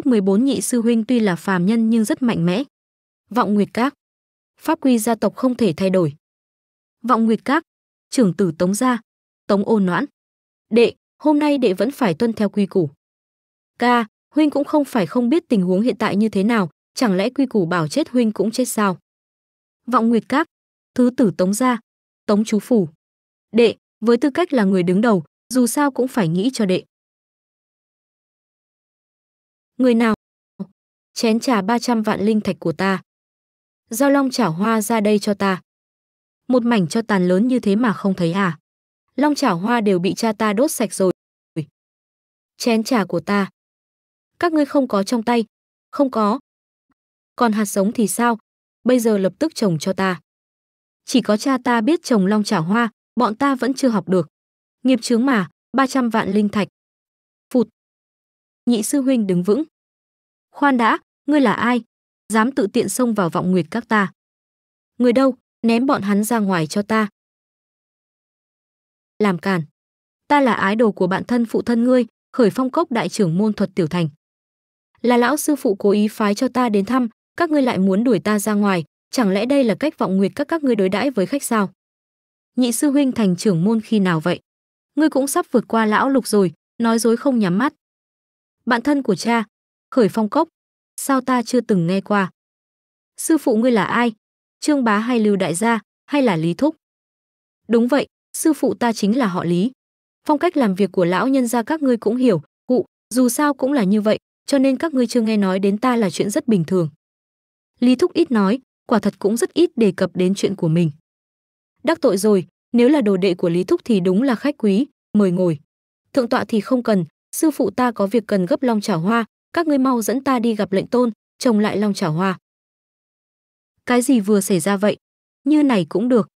kiếp 14 nhị sư huynh tuy là phàm nhân nhưng rất mạnh mẽ. Vọng Nguyệt Các. Pháp quy gia tộc không thể thay đổi. Vọng Nguyệt Các, trưởng tử Tống gia, Tống Ôn Noãn. Đệ, hôm nay đệ vẫn phải tuân theo quy củ. Ca, huynh cũng không phải không biết tình huống hiện tại như thế nào, chẳng lẽ quy củ bảo chết huynh cũng chết sao? Vọng Nguyệt Các, thứ tử Tống gia, Tống chú phủ. Đệ, với tư cách là người đứng đầu, dù sao cũng phải nghĩ cho đệ. Người nào? Chén trà 300 vạn linh thạch của ta. Giao Long chảo hoa ra đây cho ta. Một mảnh cho tàn lớn như thế mà không thấy à? Long chảo hoa đều bị cha ta đốt sạch rồi. Chén trà của ta. Các ngươi không có trong tay. Không có. Còn hạt giống thì sao? Bây giờ lập tức trồng cho ta. Chỉ có cha ta biết trồng long chảo hoa, bọn ta vẫn chưa học được. Nghiệp chướng mà, 300 vạn linh thạch nhị sư huynh đứng vững. Khoan đã, ngươi là ai? Dám tự tiện xông vào vọng nguyệt các ta. Người đâu, ném bọn hắn ra ngoài cho ta. Làm càn. Ta là ái đồ của bạn thân phụ thân ngươi, khởi phong cốc đại trưởng môn thuật tiểu thành. Là lão sư phụ cố ý phái cho ta đến thăm, các ngươi lại muốn đuổi ta ra ngoài, chẳng lẽ đây là cách vọng nguyệt các các ngươi đối đãi với khách sao? Nhị sư huynh thành trưởng môn khi nào vậy? Ngươi cũng sắp vượt qua lão lục rồi, nói dối không nhắm mắt bạn thân của cha, khởi phong cốc. Sao ta chưa từng nghe qua? Sư phụ ngươi là ai? Trương Bá hay Lưu Đại Gia, hay là Lý Thúc? Đúng vậy, sư phụ ta chính là họ Lý. Phong cách làm việc của lão nhân gia các ngươi cũng hiểu, cụ, dù sao cũng là như vậy, cho nên các ngươi chưa nghe nói đến ta là chuyện rất bình thường. Lý Thúc ít nói, quả thật cũng rất ít đề cập đến chuyện của mình. Đắc tội rồi, nếu là đồ đệ của Lý Thúc thì đúng là khách quý, mời ngồi. Thượng tọa thì không cần, sư phụ ta có việc cần gấp long chảo hoa các ngươi mau dẫn ta đi gặp lệnh tôn trồng lại long chảo hoa cái gì vừa xảy ra vậy như này cũng được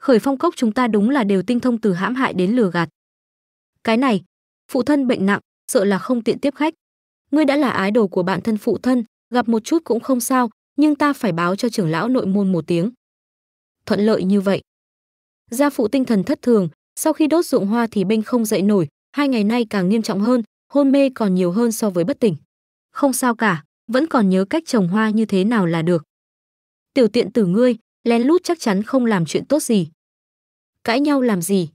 khởi phong cốc chúng ta đúng là đều tinh thông từ hãm hại đến lừa gạt cái này phụ thân bệnh nặng sợ là không tiện tiếp khách ngươi đã là ái đồ của bạn thân phụ thân gặp một chút cũng không sao nhưng ta phải báo cho trưởng lão nội môn một tiếng thuận lợi như vậy gia phụ tinh thần thất thường sau khi đốt dụng hoa thì binh không dậy nổi hai ngày nay càng nghiêm trọng hơn, hôn mê còn nhiều hơn so với bất tỉnh. Không sao cả, vẫn còn nhớ cách trồng hoa như thế nào là được. Tiểu tiện tử ngươi, lén lút chắc chắn không làm chuyện tốt gì. Cãi nhau làm gì?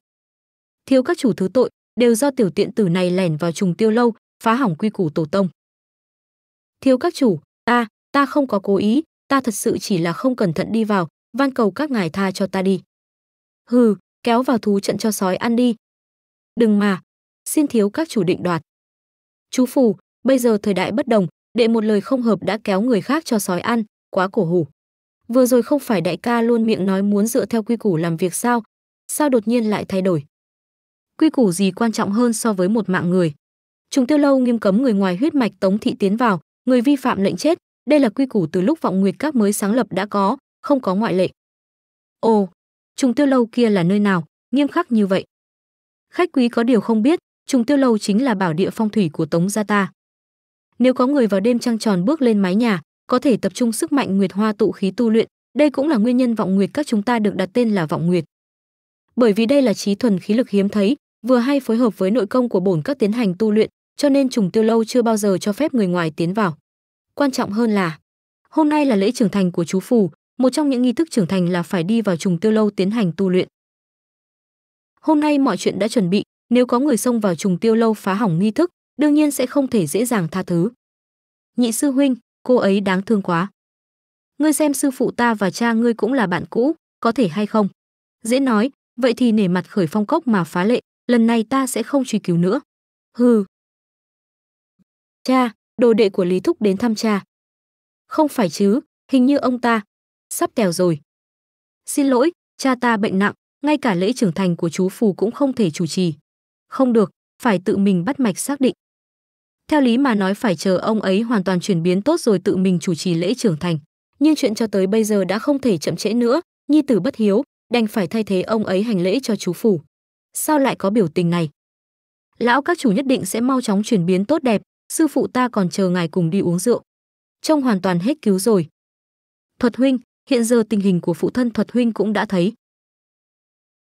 Thiếu các chủ thứ tội, đều do tiểu tiện tử này lẻn vào trùng tiêu lâu, phá hỏng quy củ tổ tông. Thiếu các chủ, ta, ta không có cố ý, ta thật sự chỉ là không cẩn thận đi vào, van cầu các ngài tha cho ta đi. Hừ, kéo vào thú trận cho sói ăn đi. Đừng mà, xin thiếu các chủ định đoạt. Chú phù, bây giờ thời đại bất đồng, đệ một lời không hợp đã kéo người khác cho sói ăn, quá cổ hủ. Vừa rồi không phải đại ca luôn miệng nói muốn dựa theo quy củ làm việc sao, sao đột nhiên lại thay đổi? Quy củ gì quan trọng hơn so với một mạng người? Trùng Tiêu lâu nghiêm cấm người ngoài huyết mạch Tống thị tiến vào, người vi phạm lệnh chết, đây là quy củ từ lúc Vọng Nguyệt các mới sáng lập đã có, không có ngoại lệ. Ồ, Trùng Tiêu lâu kia là nơi nào, nghiêm khắc như vậy? Khách quý có điều không biết, Trùng tiêu lâu chính là bảo địa phong thủy của Tống gia ta. Nếu có người vào đêm trăng tròn bước lên mái nhà, có thể tập trung sức mạnh nguyệt hoa tụ khí tu luyện, đây cũng là nguyên nhân vọng nguyệt các chúng ta được đặt tên là vọng nguyệt. Bởi vì đây là trí thuần khí lực hiếm thấy, vừa hay phối hợp với nội công của bổn các tiến hành tu luyện, cho nên trùng tiêu lâu chưa bao giờ cho phép người ngoài tiến vào. Quan trọng hơn là, hôm nay là lễ trưởng thành của chú phù, một trong những nghi thức trưởng thành là phải đi vào trùng tiêu lâu tiến hành tu luyện. Hôm nay mọi chuyện đã chuẩn bị, nếu có người xông vào trùng tiêu lâu phá hỏng nghi thức đương nhiên sẽ không thể dễ dàng tha thứ nhị sư huynh cô ấy đáng thương quá ngươi xem sư phụ ta và cha ngươi cũng là bạn cũ có thể hay không dễ nói vậy thì nể mặt khởi phong cốc mà phá lệ lần này ta sẽ không truy cứu nữa hừ cha đồ đệ của lý thúc đến thăm cha không phải chứ hình như ông ta sắp tèo rồi xin lỗi cha ta bệnh nặng ngay cả lễ trưởng thành của chú phù cũng không thể chủ trì không được, phải tự mình bắt mạch xác định. Theo lý mà nói phải chờ ông ấy hoàn toàn chuyển biến tốt rồi tự mình chủ trì lễ trưởng thành. Nhưng chuyện cho tới bây giờ đã không thể chậm trễ nữa, nhi tử bất hiếu, đành phải thay thế ông ấy hành lễ cho chú phủ. Sao lại có biểu tình này? Lão các chủ nhất định sẽ mau chóng chuyển biến tốt đẹp, sư phụ ta còn chờ ngài cùng đi uống rượu. Trông hoàn toàn hết cứu rồi. Thuật huynh, hiện giờ tình hình của phụ thân thuật huynh cũng đã thấy.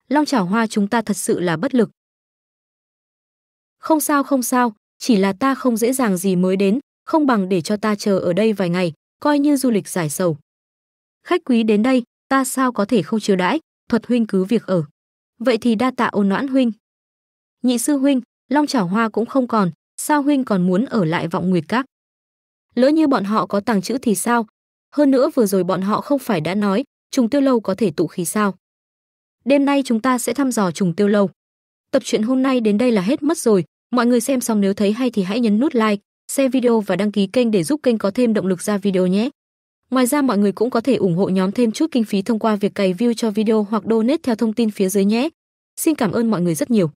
Long chảo hoa chúng ta thật sự là bất lực, không sao không sao, chỉ là ta không dễ dàng gì mới đến, không bằng để cho ta chờ ở đây vài ngày, coi như du lịch giải sầu. Khách quý đến đây, ta sao có thể không chiều đãi, thuật huynh cứ việc ở. Vậy thì đa tạ ôn noãn huynh. Nhị sư huynh, long chảo hoa cũng không còn, sao huynh còn muốn ở lại vọng nguyệt các? Lỡ như bọn họ có tàng chữ thì sao? Hơn nữa vừa rồi bọn họ không phải đã nói, trùng tiêu lâu có thể tụ khí sao? Đêm nay chúng ta sẽ thăm dò trùng tiêu lâu. Tập truyện hôm nay đến đây là hết mất rồi, Mọi người xem xong nếu thấy hay thì hãy nhấn nút like, share video và đăng ký kênh để giúp kênh có thêm động lực ra video nhé. Ngoài ra mọi người cũng có thể ủng hộ nhóm thêm chút kinh phí thông qua việc cày view cho video hoặc donate theo thông tin phía dưới nhé. Xin cảm ơn mọi người rất nhiều.